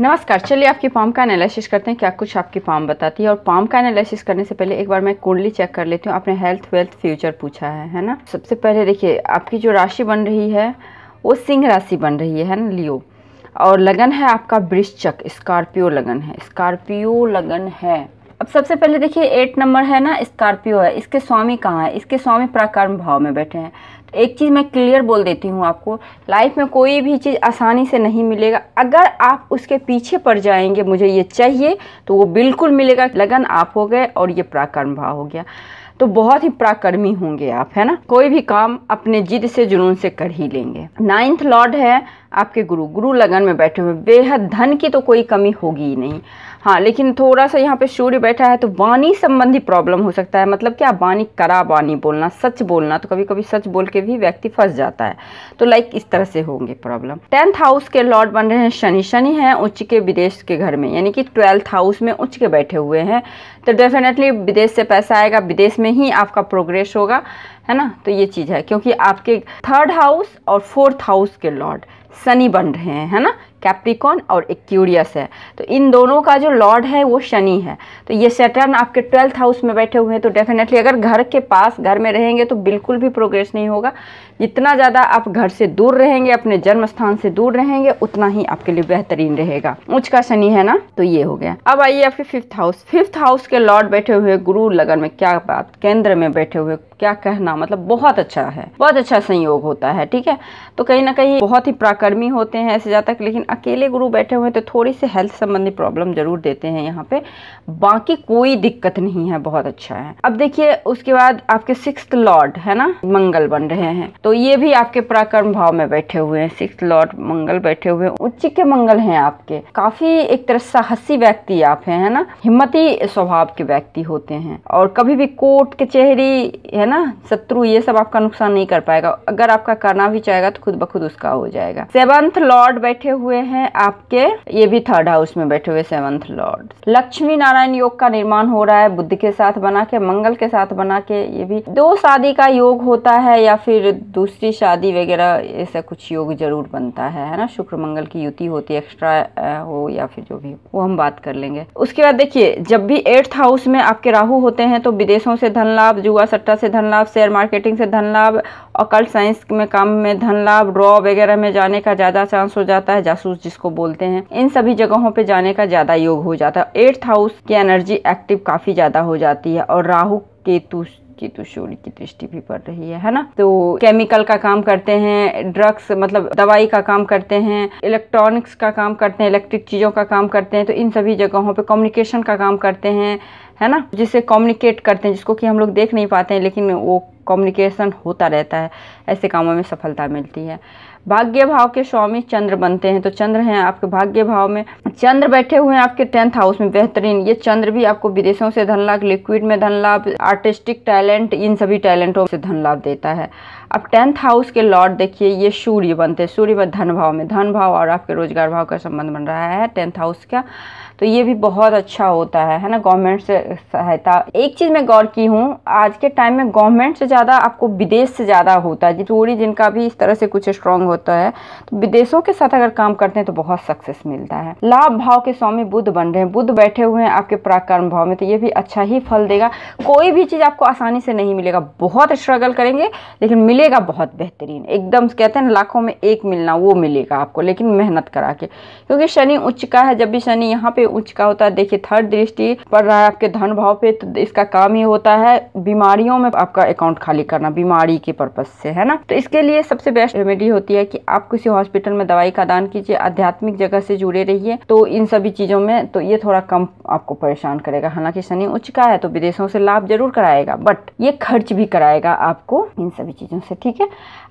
नमस्कार चलिए आपकी पाम का एनालिसिस करते हैं क्या कुछ आपकी पाम बताती है और पाम का एनालिसिस करने से पहले एक बार मैं कुंडली चेक कर लेती हूँ आपने हेल्थ वेल्थ फ्यूचर पूछा है है ना सबसे पहले देखिए आपकी जो राशि बन रही है वो सिंह राशि बन रही है, है ना लियो और लगन है आपका वृश्चक स्कॉर्पियो लगन है स्कॉर्पियो लगन है अब सबसे पहले देखिए एट नंबर है ना स्कॉर्पियो है इसके स्वामी कहाँ है इसके स्वामी प्राकर्म भाव में बैठे हैं एक चीज़ मैं क्लियर बोल देती हूँ आपको लाइफ में कोई भी चीज़ आसानी से नहीं मिलेगा अगर आप उसके पीछे पड़ जाएंगे मुझे ये चाहिए तो वो बिल्कुल मिलेगा लगन आप हो गए और ये पराक्रम भाव हो गया तो बहुत ही पराक्रमी होंगे आप है ना कोई भी काम अपने जिद से जुनून से कर ही लेंगे नाइन्थ लॉर्ड है आपके गुरु गुरु लगन में बैठे हुए बेहद धन की तो कोई कमी होगी ही नहीं हाँ लेकिन थोड़ा सा यहाँ पे सूर्य बैठा है तो वाणी संबंधी प्रॉब्लम हो सकता है मतलब क्या वाणी करा वाणी बोलना सच बोलना तो कभी कभी सच बोल के भी व्यक्ति फंस जाता है तो लाइक इस तरह से होंगे प्रॉब्लम टेंथ हाउस के लॉर्ड बन रहे हैं शनि शनि हैं उच्च के विदेश के घर में यानी कि ट्वेल्थ हाउस में उच्च के बैठे हुए हैं तो डेफिनेटली विदेश से पैसा आएगा विदेश में ही आपका प्रोग्रेस होगा है ना तो ये चीज़ है क्योंकि आपके थर्ड हाउस और फोर्थ हाउस के लॉर्ड शनि बन रहे हैं है ना कैप्रिकॉन और एक्यूरियस है तो इन दोनों का जो लॉर्ड है वो शनि है तो ये सेटर्न आपके ट्वेल्थ हाउस में बैठे हुए हैं तो डेफिनेटली अगर घर के पास घर में रहेंगे तो बिल्कुल भी प्रोग्रेस नहीं होगा जितना ज़्यादा आप घर से दूर रहेंगे अपने जन्म स्थान से दूर रहेंगे उतना ही आपके लिए बेहतरीन रहेगा ऊंच का शनि है ना तो ये हो गया अब आइए आपके फिफ्थ हाउस फिफ्थ हाउस के लॉर्ड बैठे हुए गुरु लगन में क्या बात केंद्र में बैठे हुए क्या कहना मतलब बहुत अच्छा है बहुत अच्छा संयोग होता है ठीक है तो कहीं ना कहीं बहुत ही प्राकर्मी होते हैं ऐसे जातक लेकिन अकेले गुरु बैठे हुए तो थोड़ी सी हेल्थ संबंधी प्रॉब्लम जरूर देते हैं यहाँ पे बाकी कोई दिक्कत नहीं है बहुत अच्छा है अब देखिए उसके बाद आपके सिक्स लॉर्ड है ना मंगल बन रहे हैं तो ये भी आपके प्राकर्म भाव में बैठे हुए हैं सिक्स लॉर्ड मंगल बैठे हुए हैं उच्च के मंगल हैं आपके काफी एक तरह साहसी व्यक्ति आप है ना हिम्मती स्वभाव के व्यक्ति होते हैं और कभी भी कोर्ट कचहरी है ना ना शत्रु ये सब आपका नुकसान नहीं कर पाएगा अगर आपका करना भी चाहेगा तो खुद ब खुद उसका हो जाएगा सेवंथ लॉर्ड बैठे हुए हैं आपके ये भी थर्ड हाउस में बैठे हुए सेवंथ लॉर्ड लक्ष्मी नारायण योग का निर्माण हो रहा है बुद्ध के साथ बना के मंगल के साथ बना के ये भी दो शादी का योग होता है या फिर दूसरी शादी वगैरह ऐसा कुछ योग जरूर बनता है है ना शुक्र मंगल की युति होती है एक्स्ट्रा हो या फिर जो भी वो हम बात कर लेंगे उसके बाद देखिए जब भी एट्थ हाउस में आपके राहु होते हैं तो विदेशों से धन लाभ जुआ सट्टा से धन लाभ शेयर मार्केटिंग से धन लाभ अकल्ट साइंस में काम में धन लाभ ड्रॉ वगैरह में जाने का ज़्यादा चांस हो जाता है जासूस जिसको बोलते हैं इन सभी जगहों पे जाने का ज़्यादा योग हो जाता है एट्थ हाउस की एनर्जी एक्टिव काफ़ी ज़्यादा हो जाती है और राहु केतु केतु सूर्य की दृष्टि भी पड़ रही है है ना तो केमिकल का काम करते हैं ड्रग्स मतलब दवाई का काम करते हैं इलेक्ट्रॉनिक्स का काम करते हैं इलेक्ट्रिक चीज़ों का काम करते हैं तो इन सभी जगहों पे कम्युनिकेशन का काम करते हैं है ना जिसे कम्युनिकेट करते हैं जिसको कि हम लोग देख नहीं पाते हैं लेकिन वो कम्युनिकेशन होता रहता है ऐसे कामों में सफलता मिलती है भाग्य भाव के स्वामी चंद्र बनते हैं तो चंद्र हैं आपके भाग्य भाव में चंद्र बैठे हुए हैं आपके टेंथ हाउस में बेहतरीन ये चंद्र भी आपको विदेशों से धन लाभ लिक्विड में धन लाभ आर्टिस्टिक टैलेंट इन सभी टैलेंटों से धन लाभ देता है अब टेंथ हाउस के लॉर्ड देखिए ये सूर्य बनते हैं सूर्य में धन भाव में धन भाव और आपके रोजगार भाव का संबंध बन रहा है टेंथ हाउस का तो ये भी बहुत अच्छा होता है है ना गवर्नमेंट से सहायता एक चीज़ मैं गौर की हूँ आज के टाइम में गवर्नमेंट से ज़्यादा आपको विदेश से ज़्यादा होता है जोड़ी जिनका भी इस तरह से कुछ स्ट्रांग होता है तो विदेशों के साथ अगर काम करते हैं तो बहुत सक्सेस मिलता है लाभ भाव के स्वामी बुद्ध बन रहे हैं बुद्ध बैठे हुए हैं आपके पराक्रम भाव में तो ये भी अच्छा ही फल देगा कोई भी चीज़ आपको आसानी से नहीं मिलेगा बहुत स्ट्रगल करेंगे लेकिन मिलेगा बहुत बेहतरीन एकदम कहते हैं लाखों में एक मिलना वो मिलेगा आपको लेकिन मेहनत करा के क्योंकि शनि उच्च का है जब भी शनि यहाँ पे उच्च का होता है देखिए थर्ड दृष्टि पड़ रहा है आपके धन भाव पे तो इसका काम ही होता है बीमारियों में आपका अकाउंट खाली करना बीमारी के पर्पज से है ना तो इसके लिए सबसे बेस्ट रेमेडी होती है कि आप किसी हॉस्पिटल में दवाई का दान कीजिए आध्यात्मिक जगह से जुड़े रहिए तो इन सभी चीज़ों में तो ये थोड़ा कम आपको परेशान करेगा हालांकि शनि उच्च का है तो विदेशों से लाभ जरूर कराएगा बट ये खर्च भी कराएगा आपको इन सभी चीज़ों से ठीक है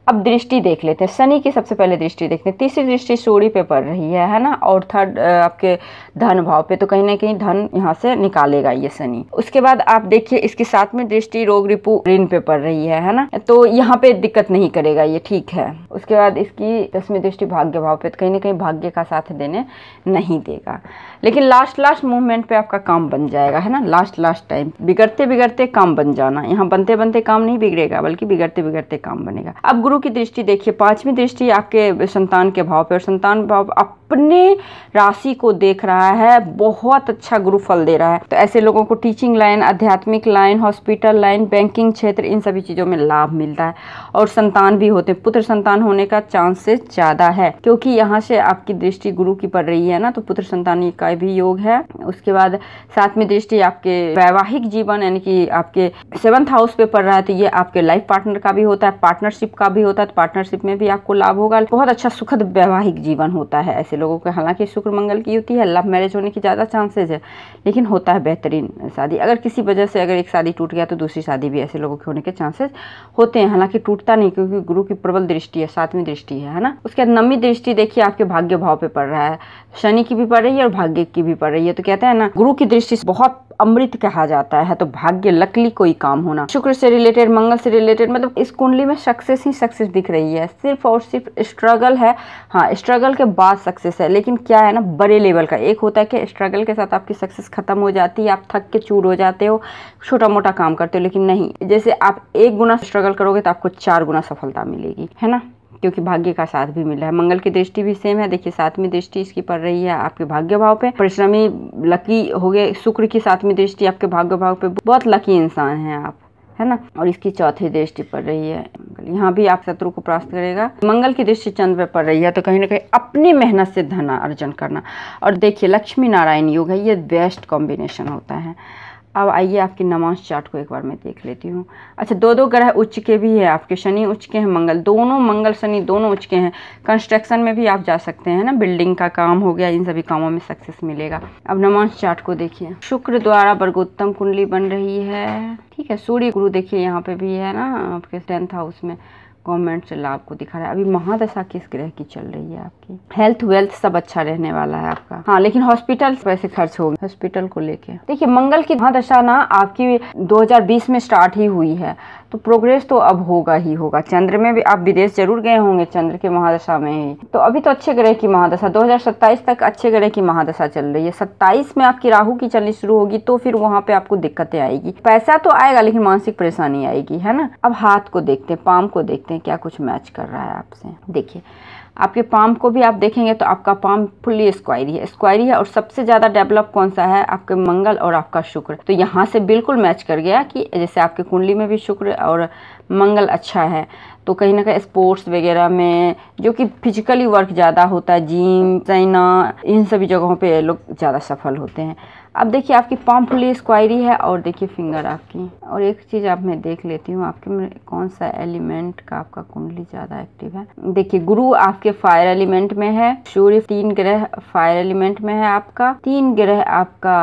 अब दृष्टि देख लेते हैं शनि की सबसे पहले दृष्टि देखते हैं तीसरी दृष्टि सूर्य पे पड़ रही है है ना और थर्ड आपके धन भाव पे तो कहीं ना कहीं धन यहाँ से निकालेगा ये शनि उसके बाद आप देखिए इसके साथ में दृष्टि रोग रिपु ऋण पे पड़ रही है है ना तो यहाँ पे दिक्कत नहीं करेगा ये ठीक है उसके बाद इसकी दसवीं दृष्टि भाग्य भाव पे तो कहीं ना कहीं भाग्य का साथ देने नहीं देगा लेकिन लास्ट लास्ट मूवमेंट पे आपका काम बन जाएगा है ना लास्ट लास्ट टाइम बिगड़ते बिगड़ते काम बन जाना यहाँ बनते बनते काम नहीं बिगड़ेगा बल्कि बिगड़ते बिगड़ते काम बनेगा अब गुरु की दृष्टि देखिए पांचवी दृष्टि आपके संतान के भाव पे और संतान भाव आप अपने राशि को देख रहा है बहुत अच्छा गुरु फल दे रहा है तो ऐसे लोगों को टीचिंग लाइन आध्यात्मिक लाइन हॉस्पिटल लाइन बैंकिंग क्षेत्र इन सभी चीज़ों में लाभ मिलता है और संतान भी होते हैं पुत्र संतान होने का चांसेस ज़्यादा है क्योंकि यहाँ से आपकी दृष्टि गुरु की पड़ रही है ना तो पुत्र संतान का भी योग है उसके बाद साथ में दृष्टि आपके वैवाहिक जीवन यानी कि आपके सेवंथ हाउस पे पड़ रहा है तो ये आपके लाइफ पार्टनर का भी होता है पार्टनरशिप का भी होता है तो पार्टनरशिप में भी आपको लाभ होगा बहुत अच्छा सुखद वैवाहिक जीवन होता है ऐसे लोगों का हालांकि शुक्र मंगल की होती है लव मैरिज होने की ज़्यादा चांसेज है लेकिन होता है बेहतरीन शादी अगर किसी वजह से अगर एक शादी टूट गया तो दूसरी शादी भी ऐसे लोगों के होने के चांसेज होते हैं हालांकि टूटता नहीं क्योंकि गुरु की प्रबल दृष्टि है सातवीं दृष्टि है है ना उसके बाद नवी दृष्टि देखिए आपके भाग्य भाव पर पड़ रहा है शनि की भी पड़ रही है और भाग्य की भी पड़ रही है तो कहते हैं ना गुरु की दृष्टि से बहुत अमृत कहा जाता है तो भाग्य लकली कोई काम होना शुक्र से रिलेटेड मंगल से रिलेटेड मतलब इस कुंडली में सक्सेस ही सक्सेस दिख रही है सिर्फ और सिर्फ स्ट्रगल है हाँ स्ट्रगल के बाद सक्सेस है लेकिन क्या है ना बड़े लेवल का एक होता है कि स्ट्रगल के साथ आपकी सक्सेस खत्म हो जाती है आप थक के चूर हो जाते हो छोटा मोटा काम करते हो लेकिन नहीं जैसे आप एक गुना स्ट्रगल करोगे तो आपको चार गुना सफलता मिलेगी है ना क्योंकि भाग्य का साथ भी मिल रहा है मंगल की दृष्टि भी सेम है देखिए सातवीं दृष्टि इसकी पड़ रही है आपके भाग्य भाव पे परिश्रमी लकी हो गए शुक्र की सातवीं दृष्टि आपके भाग्य भाव पे बहुत लकी इंसान है आप है ना और इसकी चौथी दृष्टि पड़ रही है यहाँ भी आप शत्रु को प्राप्त करेगा मंगल की दृष्टि चंद्र पे पड़ रही है तो कहीं ना कहीं अपनी मेहनत से धन अर्जन करना और देखिए लक्ष्मी नारायण योग है ये बेस्ट कॉम्बिनेशन होता है अब आइए आपकी नमाज चार्ट को एक बार मैं देख लेती हूँ अच्छा दो दो ग्रह उच्च के भी है आपके शनि उच्च के हैं मंगल दोनों मंगल शनि दोनों उच्च के हैं कंस्ट्रक्शन में भी आप जा सकते हैं ना बिल्डिंग का काम हो गया इन सभी कामों में सक्सेस मिलेगा अब नमाज चार्ट को देखिए शुक्र द्वारा बर्गोत्तम कुंडली बन रही है ठीक है सूर्य गुरु देखिए यहाँ पे भी है ना आपके टेंथ हाउस में गवर्नमेंट से लाभ को दिखा रहा है अभी महादशा किस ग्रह की चल रही है आपकी हेल्थ वेल्थ सब अच्छा रहने वाला है आपका हाँ लेकिन हॉस्पिटल पैसे खर्च होंगे हॉस्पिटल को लेके देखिए मंगल की महादशा ना आपकी 2020 में स्टार्ट ही हुई है तो प्रोग्रेस तो अब होगा ही होगा चंद्र में भी आप विदेश जरूर गए होंगे चंद्र के महादशा में ही तो अभी तो अच्छे ग्रह की महादशा 2027 तक अच्छे ग्रह की महादशा चल रही है 27 में आपकी राहु की चलनी शुरू होगी तो फिर वहाँ पे आपको दिक्कतें आएगी पैसा तो आएगा लेकिन मानसिक परेशानी आएगी है ना अब हाथ को देखते हैं पाम को देखते सकते हैं क्या कुछ मैच कर रहा है आपसे देखिए आपके पाम को भी आप देखेंगे तो आपका पाम फुल्ली स्क्वायरी है स्क्वायरी है और सबसे ज़्यादा डेवलप कौन सा है आपके मंगल और आपका शुक्र तो यहाँ से बिल्कुल मैच कर गया कि जैसे आपके कुंडली में भी शुक्र और मंगल अच्छा है तो कहीं ना कहीं स्पोर्ट्स वगैरह में जो कि फिजिकली वर्क ज़्यादा होता है जिम चाइना इन सभी जगहों पर लोग ज़्यादा सफल होते हैं अब देखिए आपकी पॉम फुली स्क्वायरी है और देखिए फिंगर आपकी और एक चीज़ आप मैं देख लेती हूँ आपके में कौन सा एलिमेंट का आपका कुंडली ज़्यादा एक्टिव है देखिए गुरु आपके फायर एलिमेंट में है सूर्य तीन ग्रह फायर एलिमेंट में है आपका तीन ग्रह आपका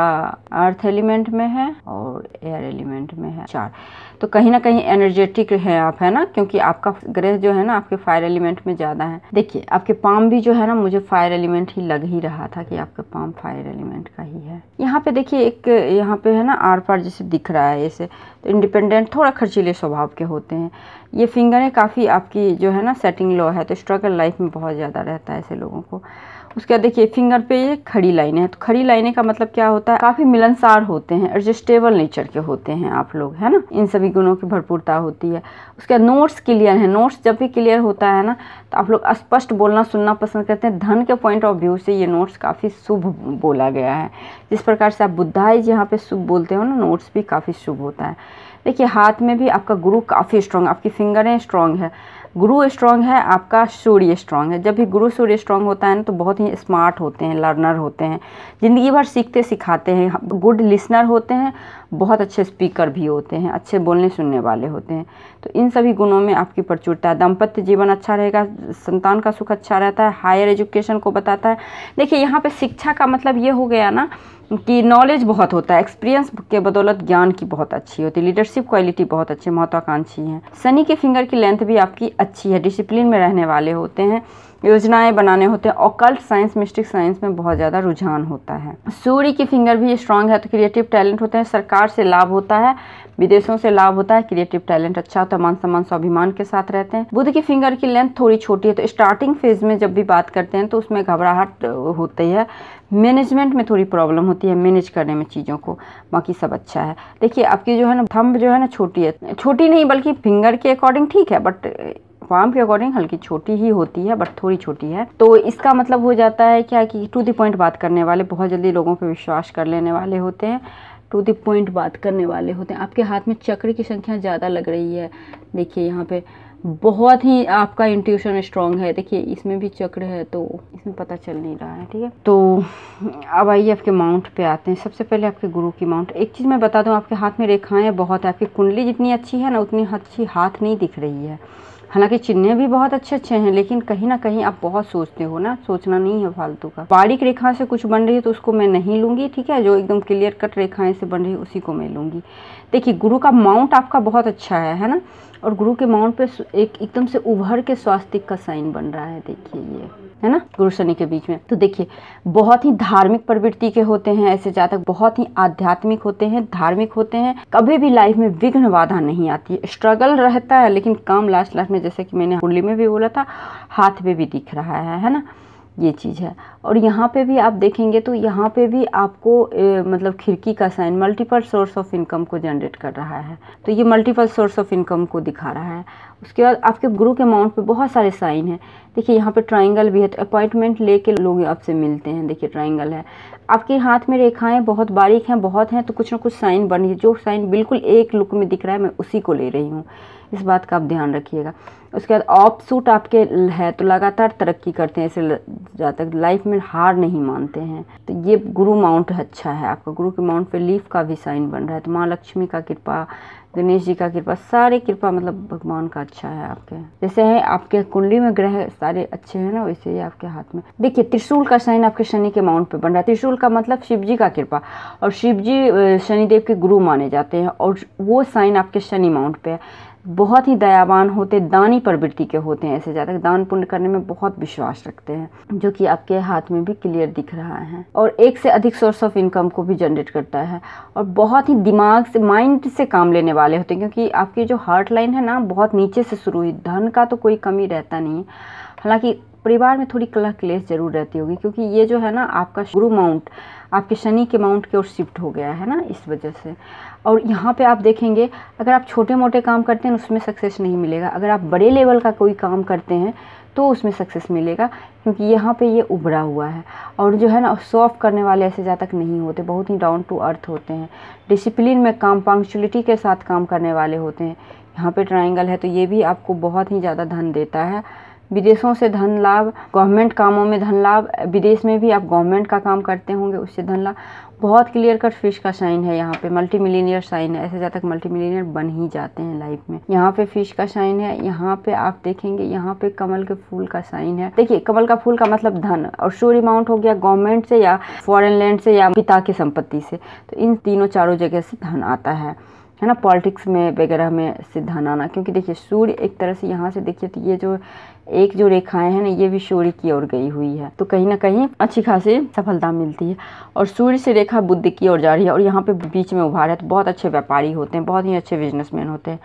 अर्थ एलिमेंट में है और एयर एलिमेंट में है चार तो कहीं ना कहीं एनर्जेटिक है आप है ना क्योंकि आपका ग्रह जो है ना आपके फायर एलिमेंट में ज़्यादा है देखिए आपके पाम भी जो है ना मुझे फायर एलिमेंट ही लग ही रहा था कि आपका पाम फायर एलिमेंट का ही है यहाँ यहाँ पे देखिए एक यहाँ पे है ना आर पार जैसे दिख रहा है ऐसे तो इंडिपेंडेंट थोड़ा खर्चीले स्वभाव के होते हैं ये फिंगरें काफ़ी आपकी जो है ना सेटिंग लो है तो स्ट्रगल लाइफ में बहुत ज़्यादा रहता है ऐसे लोगों को उसके बाद देखिए फिंगर पे ये खड़ी लाइन है तो खड़ी लाइने का मतलब क्या होता है काफी मिलनसार होते हैं एडजस्टेबल नेचर के होते हैं आप लोग है ना इन सभी गुणों की भरपूरता होती है उसके बाद नोट्स क्लियर है नोट्स जब भी क्लियर होता है ना तो आप लोग स्पष्ट बोलना सुनना पसंद करते हैं धन के पॉइंट ऑफ व्यू से ये नोट्स काफ़ी शुभ बोला गया है जिस प्रकार से आप बुद्धाई यहाँ पे शुभ बोलते हो ना नोट्स भी काफ़ी शुभ होता है देखिए हाथ में भी आपका गुरु काफ़ी स्ट्रांग आपकी फिंगरें स्ट्रांग है गुरु स्ट्रांग है आपका सूर्य स्ट्रांग है जब भी गुरु सूर्य स्ट्रांग होता है ना तो बहुत ही स्मार्ट होते हैं लर्नर होते हैं ज़िंदगी भर सीखते सिखाते हैं गुड लिसनर होते हैं बहुत अच्छे स्पीकर भी होते हैं अच्छे बोलने सुनने वाले होते हैं तो इन सभी गुणों में आपकी प्रचुरता है दाम्पत्य जीवन अच्छा रहेगा संतान का सुख अच्छा रहता है हायर एजुकेशन को बताता है देखिए यहाँ पे शिक्षा का मतलब ये हो गया ना कि नॉलेज बहुत होता है एक्सपीरियंस के बदौलत ज्ञान की बहुत अच्छी होती है लीडरशिप क्वालिटी बहुत अच्छी महत्वाकांक्षी है शनि के फिंगर की लेंथ भी आपकी अच्छी है डिसिप्लिन में रहने वाले होते हैं योजनाएं बनाने होते हैं ऑकल्ट साइंस मिस्टिक साइंस में बहुत ज़्यादा रुझान होता है सूर्य की फिंगर भी स्ट्रांग है तो क्रिएटिव टैलेंट होते हैं सरकार से लाभ होता है विदेशों से लाभ होता है क्रिएटिव टैलेंट अच्छा होता है मान सम्मान स्वाभिमान के साथ रहते हैं बुद्ध की फिंगर की लेंथ थोड़ी छोटी है तो स्टार्टिंग फेज में जब भी बात करते हैं तो उसमें घबराहट होती है मैनेजमेंट में थोड़ी प्रॉब्लम होती है मैनेज करने में चीज़ों को बाकी सब अच्छा है देखिए आपकी जो है ना थम्ब जो है ना छोटी है छोटी नहीं बल्कि फिंगर के अकॉर्डिंग ठीक है बट फॉर्म के अकॉर्डिंग हल्की छोटी ही होती है बट थोड़ी छोटी है तो इसका मतलब हो जाता है क्या कि टू दी पॉइंट बात करने वाले बहुत जल्दी लोगों पर विश्वास कर लेने वाले होते हैं टू दी पॉइंट बात करने वाले होते हैं आपके हाथ में चक्र की संख्या ज़्यादा लग रही है देखिए यहाँ पे बहुत ही आपका इंट्यूशन स्ट्रांग है देखिए इसमें भी चक्र है तो इसमें पता चल नहीं रहा है ठीक है तो अब आइए आपके माउंट पे आते हैं सबसे पहले आपके गुरु की माउंट एक चीज़ मैं बता दूँ आपके हाथ में रेखाएं बहुत है आपकी कुंडली जितनी अच्छी है ना उतनी अच्छी हाथ नहीं दिख रही है हालांकि चिन्ह भी बहुत अच्छे अच्छे हैं लेकिन कहीं ना कहीं आप बहुत सोचते हो ना सोचना नहीं है फालतू का बारीक रेखा से कुछ बन रही है तो उसको मैं नहीं लूंगी ठीक है जो एकदम क्लियर कट रेखाएं से बन रही है उसी को मैं लूंगी देखिए गुरु का माउंट आपका बहुत अच्छा है है ना और गुरु के माउंट पे एक एकदम से उभर के स्वास्तिक का साइन बन रहा है देखिए ये है ना गुरु शनि के बीच में तो देखिए बहुत ही धार्मिक प्रवृत्ति के होते हैं ऐसे जातक बहुत ही आध्यात्मिक होते हैं धार्मिक होते हैं कभी भी लाइफ में विघ्न बाधा नहीं आती है स्ट्रगल रहता है लेकिन काम लास्ट लास्ट में जैसे कि मैंने कुंडली में भी बोला था हाथ में भी दिख रहा है है ना ये चीज़ है और यहाँ पे भी आप देखेंगे तो यहाँ पे भी आपको ए, मतलब खिड़की का sign multiple source of income को जनरेट कर रहा है तो ये मल्टीपल सोर्स ऑफ इनकम को दिखा रहा है उसके बाद आपके ग्रुप अमाउंट पे बहुत सारे साइन हैं देखिए यहाँ पे ट्राइंगल भी है तो अपॉइंटमेंट कर लोग आपसे मिलते हैं देखिए ट्राइंगल है आपके हाथ में रेखाएँ बहुत बारीक हैं बहुत हैं तो कुछ ना कुछ साइन बन रही जो साइन बिल्कुल एक लुक में दिख रहा है मैं उसी को ले रही हूँ इस बात का आप ध्यान रखिएगा उसके बाद ऑप सूट आपके है तो लगातार तरक्की करते हैं इसे जातक लाइफ में हार नहीं मानते हैं तो ये गुरु माउंट अच्छा है आपका गुरु के माउंट पे लीफ का भी साइन बन रहा है तो माँ लक्ष्मी का कृपा गणेश जी का कृपा सारे कृपा मतलब भगवान का अच्छा है आपके जैसे है आपके कुंडली में ग्रह सारे अच्छे हैं ना वैसे ही आपके हाथ में देखिए त्रिशूल का साइन आपके शनि के माउंट पे बन रहा है त्रिशूल का मतलब शिव जी का कृपा और शिव जी शनिदेव के गुरु माने जाते हैं और वो साइन आपके शनि माउंट पे है बहुत ही दयावान होते दानी प्रवृत्ति के होते हैं ऐसे जातक दान पुण्य करने में बहुत विश्वास रखते हैं जो कि आपके हाथ में भी क्लियर दिख रहा है और एक से अधिक सोर्स ऑफ इनकम को भी जनरेट करता है और बहुत ही दिमाग से माइंड से काम लेने वाले होते हैं क्योंकि आपकी जो हार्ट लाइन है ना बहुत नीचे से शुरू हुई धन का तो कोई कमी रहता नहीं हालांकि परिवार में थोड़ी कला क्लेश जरूर रहती होगी क्योंकि ये जो है ना आपका गुरु माउंट आपके शनि के माउंट की ओर शिफ्ट हो गया है ना इस वजह से और यहाँ पे आप देखेंगे अगर आप छोटे मोटे काम करते हैं उसमें सक्सेस नहीं मिलेगा अगर आप बड़े लेवल का कोई काम करते हैं तो उसमें सक्सेस मिलेगा क्योंकि यहाँ पे ये उभरा हुआ है और जो है ना सॉफ्ट करने वाले ऐसे जातक नहीं होते बहुत ही डाउन टू अर्थ होते हैं डिसिप्लिन में काम पंक्चुअलिटी के साथ काम करने वाले होते हैं यहाँ पे ट्राइंगल है तो ये भी आपको बहुत ही ज़्यादा धन देता है विदेशों से धन लाभ गवर्नमेंट कामों में धन लाभ विदेश में भी आप गवर्नमेंट का काम करते होंगे उससे धन लाभ बहुत क्लियर कट फिश का साइन है यहाँ पे मल्टी मिलीनियर साइन है ऐसे ज़्यादा तक मल्टी मिलीनियर बन ही जाते हैं लाइफ में यहाँ पे फिश का साइन है यहाँ पे आप देखेंगे यहाँ पे कमल के फूल का साइन है देखिए कमल का फूल का मतलब धन और सूर्य अमाउंट हो गया गवर्नमेंट से या फॉरेन लैंड से या पिता की संपत्ति से तो इन तीनों चारों जगह से धन आता है है ना पॉलिटिक्स में वगैरह में सिद्धांत आना क्योंकि देखिए सूर्य एक तरह से यहाँ से देखिए तो ये जो एक जो रेखाएं हैं ना ये भी सूर्य की ओर गई हुई है तो कहीं ना कहीं अच्छी खासी सफलता मिलती है और सूर्य से रेखा बुद्ध की ओर जा रही है और यहाँ पे बीच में उभार है तो बहुत अच्छे व्यापारी होते हैं बहुत ही अच्छे बिजनेसमैन होते हैं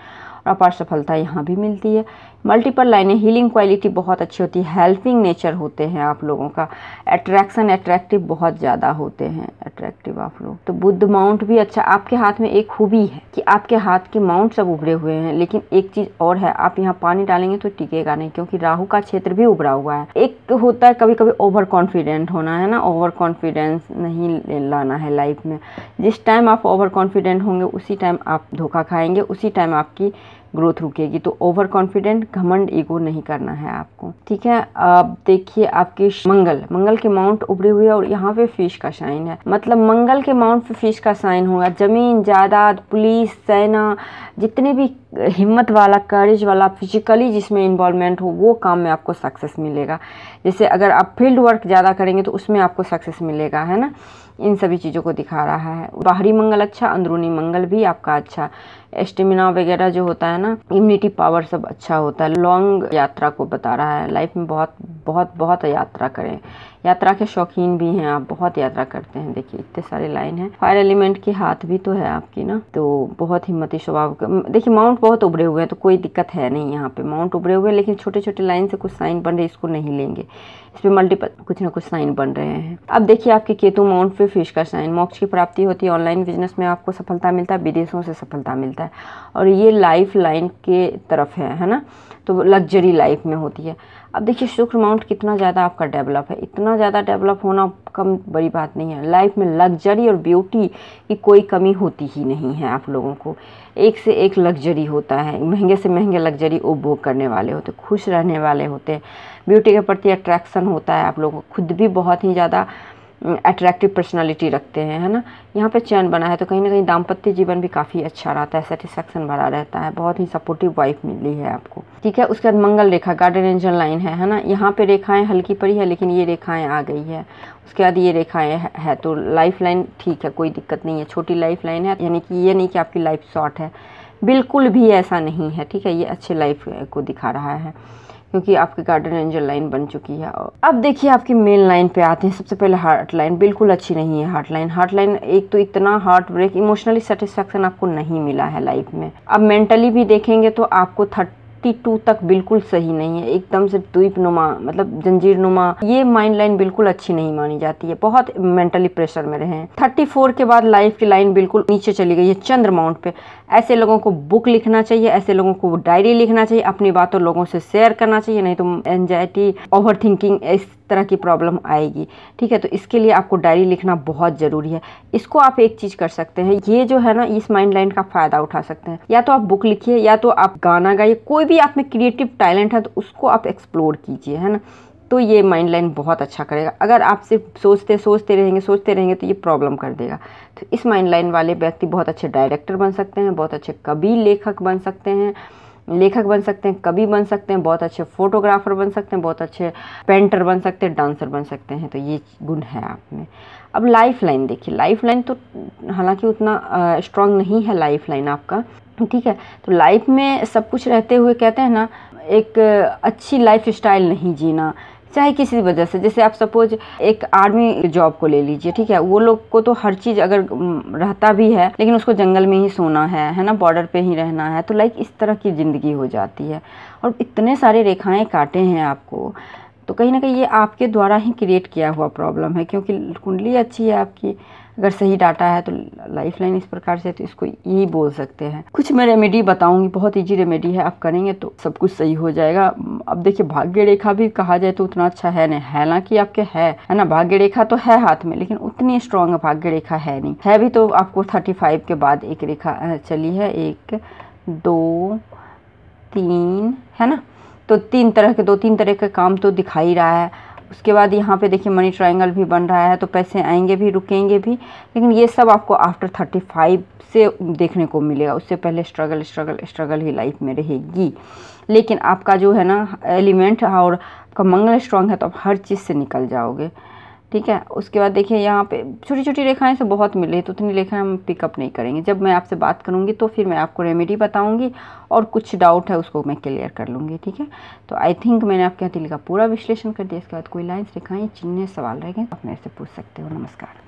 और अपार सफलता यहाँ भी मिलती है मल्टीपल लाइनें हीलिंग क्वालिटी बहुत अच्छी होती है हेल्पिंग नेचर होते हैं आप लोगों का अट्रैक्शन अट्रैक्टिव बहुत ज़्यादा होते हैं अट्रैक्टिव आप लोग तो बुद्ध माउंट भी अच्छा आपके हाथ में एक खूबी है कि आपके हाथ के माउंट सब उभरे हुए हैं लेकिन एक चीज़ और है आप यहाँ पानी डालेंगे तो टिकेगा नहीं क्योंकि राहु का क्षेत्र भी उभरा हुआ है एक होता है कभी कभी ओवर कॉन्फिडेंट होना है ना ओवर कॉन्फिडेंस नहीं लाना है लाइफ में जिस टाइम आप ओवर कॉन्फिडेंट होंगे उसी टाइम आप धोखा खाएंगे उसी टाइम आपकी ग्रोथ रुकेगी तो ओवर कॉन्फिडेंट घमंड ईगो नहीं करना है आपको ठीक है अब देखिए आपके मंगल मंगल के माउंट उभरे हुए और यहाँ पे फिश का साइन है मतलब मंगल के माउंट पे फिश का साइन होगा जमीन जायदाद पुलिस सेना जितने भी हिम्मत वाला करेज वाला फिजिकली जिसमें इन्वॉल्वमेंट हो वो काम में आपको सक्सेस मिलेगा जैसे अगर आप फील्ड वर्क ज़्यादा करेंगे तो उसमें आपको सक्सेस मिलेगा है ना इन सभी चीज़ों को दिखा रहा है बाहरी मंगल अच्छा अंदरूनी मंगल भी आपका अच्छा एस्टेमिना वगैरह जो होता है ना इम्यूनिटी पावर सब अच्छा होता है लॉन्ग यात्रा को बता रहा है लाइफ में बहुत बहुत बहुत यात्रा करें यात्रा के शौकीन भी हैं आप बहुत यात्रा करते हैं देखिए इतने सारे लाइन है फायर एलिमेंट के हाथ भी तो है आपकी ना तो बहुत हिम्मती स्वभाव देखिए माउंट बहुत उभरे हुए हैं तो कोई दिक्कत है नहीं यहाँ पे माउंट उभरे हुए लेकिन छोटे छोटे लाइन से कुछ साइन बन रहे इसको नहीं लेंगे इस पर मल्टीपल कुछ ना कुछ साइन बन रहे हैं अब देखिए आपके केतु माउंट पे फिश का साइन मोक्ष की प्राप्ति होती है ऑनलाइन बिजनेस में आपको सफलता मिलता है विदेशों से सफलता मिलता है और ये लाइफ लाइन के तरफ है है ना तो लग्जरी लाइफ में होती है अब देखिए शुक्र माउंट कितना ज़्यादा आपका डेवलप है इतना इतना ज़्यादा डेवलप होना कम बड़ी बात नहीं है लाइफ में लग्जरी और ब्यूटी की कोई कमी होती ही नहीं है आप लोगों को एक से एक लग्जरी होता है महंगे से महंगे लग्जरी उपभोग करने वाले होते खुश रहने वाले होते ब्यूटी के प्रति अट्रैक्शन होता है आप लोगों को खुद भी बहुत ही ज़्यादा अट्रैक्टिव पर्सनालिटी रखते हैं है ना यहाँ पे चैन बना है तो कहीं ना कहीं दाम्पत्य जीवन भी काफ़ी अच्छा रहता है सेटिस्फेक्शन भरा रहता है बहुत ही सपोर्टिव वाइफ मिली है आपको ठीक है उसके बाद मंगल रेखा गार्डन एंजल लाइन है है ना यहाँ पे रेखाएं हल्की पड़ी है लेकिन ये रेखाएं आ गई है उसके बाद ये रेखाएँ है, है तो लाइफ लाइन ठीक है कोई दिक्कत नहीं है छोटी लाइफ लाइन है यानी कि ये नहीं कि आपकी लाइफ शॉर्ट है बिल्कुल भी ऐसा नहीं है ठीक है ये अच्छे लाइफ को दिखा रहा है क्योंकि आपके गार्डन एंजल लाइन बन चुकी है अब देखिए आपके मेन लाइन पे आते हैं सबसे पहले हार्ट लाइन बिल्कुल अच्छी नहीं है हार्ट लाइन हार्ट लाइन एक तो इतना हार्ट ब्रेक इमोशनली सेटिस्फेक्शन आपको नहीं मिला है लाइफ में अब मेंटली भी देखेंगे तो आपको थर्ट टू तक बिल्कुल सही नहीं है एकदम से द्वीप नुमा मतलब जंजीर नुमा ये माइंड लाइन बिल्कुल अच्छी नहीं मानी जाती है बहुत मेंटली प्रेशर में रहे हैं फोर के बाद लाइफ की लाइन बिल्कुल नीचे चली गई है चंद्र माउंट पे ऐसे लोगों को बुक लिखना चाहिए ऐसे लोगों को डायरी लिखना चाहिए अपनी बातों लोगों से शेयर करना चाहिए नहीं तो एनजाइटी ओवर इस तरह की प्रॉब्लम आएगी ठीक है तो इसके लिए आपको डायरी लिखना बहुत ज़रूरी है इसको आप एक चीज़ कर सकते हैं ये जो है ना इस माइंड लाइन का फ़ायदा उठा सकते हैं या तो आप बुक लिखिए या तो आप गाना गाइए कोई भी आप में क्रिएटिव टैलेंट है तो उसको आप एक्सप्लोर कीजिए है ना तो ये माइंड लाइन बहुत अच्छा करेगा अगर आप सिर्फ सोचते सोचते रहेंगे सोचते रहेंगे तो ये प्रॉब्लम कर देगा तो इस माइंड लाइन वाले व्यक्ति बहुत अच्छे डायरेक्टर बन सकते हैं बहुत अच्छे कवि लेखक बन सकते हैं लेखक बन सकते हैं कवि बन सकते हैं बहुत अच्छे फोटोग्राफर बन सकते हैं बहुत अच्छे पेंटर बन सकते हैं डांसर बन सकते हैं तो ये गुण है आप में अब लाइफ लाइन देखिए लाइफ लाइन तो हालांकि उतना स्ट्रांग नहीं है लाइफ लाइन आपका ठीक है तो लाइफ में सब कुछ रहते हुए कहते हैं ना एक अच्छी लाइफ स्टाइल नहीं जीना चाहे किसी वजह से जैसे आप सपोज एक आर्मी जॉब को ले लीजिए ठीक है वो लोग को तो हर चीज़ अगर रहता भी है लेकिन उसको जंगल में ही सोना है है ना बॉर्डर पे ही रहना है तो लाइक इस तरह की ज़िंदगी हो जाती है और इतने सारे रेखाएं काटे हैं आपको तो कहीं ना कहीं ये आपके द्वारा ही क्रिएट किया हुआ प्रॉब्लम है क्योंकि कुंडली अच्छी है आपकी अगर सही डाटा है तो लाइफ लाइन इस प्रकार से तो इसको यही बोल सकते हैं कुछ मैं रेमेडी बताऊंगी बहुत ईजी रेमेडी है आप करेंगे तो सब कुछ सही हो जाएगा अब देखिए भाग्य रेखा भी कहा जाए तो उतना अच्छा है नहीं हालांकि आपके है है ना भाग्य रेखा तो है हाथ में लेकिन उतनी स्ट्रांग भाग्य रेखा है नहीं है भी तो आपको थर्टी फाइव के बाद एक रेखा चली है एक दो तीन है ना तो तीन तरह के दो तीन तरह के काम तो दिखाई रहा है उसके बाद यहाँ पे देखिए मनी ट्रायंगल भी बन रहा है तो पैसे आएंगे भी रुकेंगे भी लेकिन ये सब आपको आफ्टर थर्टी फाइव से देखने को मिलेगा उससे पहले स्ट्रगल स्ट्रगल स्ट्रगल ही लाइफ में रहेगी लेकिन आपका जो है ना एलिमेंट और आपका मंगल स्ट्रांग है तो आप हर चीज़ से निकल जाओगे ठीक है उसके बाद देखिए यहाँ पे छोटी छोटी रेखाएं से तो बहुत मिले तो उतनी रेखाएं हम पिकअप नहीं करेंगे जब मैं आपसे बात करूँगी तो फिर मैं आपको रेमेडी बताऊँगी और कुछ डाउट है उसको मैं क्लियर कर लूँगी ठीक है तो आई थिंक मैंने आपके हथेली का पूरा विश्लेषण कर दिया इसके बाद कोई लाइन्स रेखाएँ चिन्ह सवाल रहेंगे आप मेरे से पूछ सकते हो नमस्कार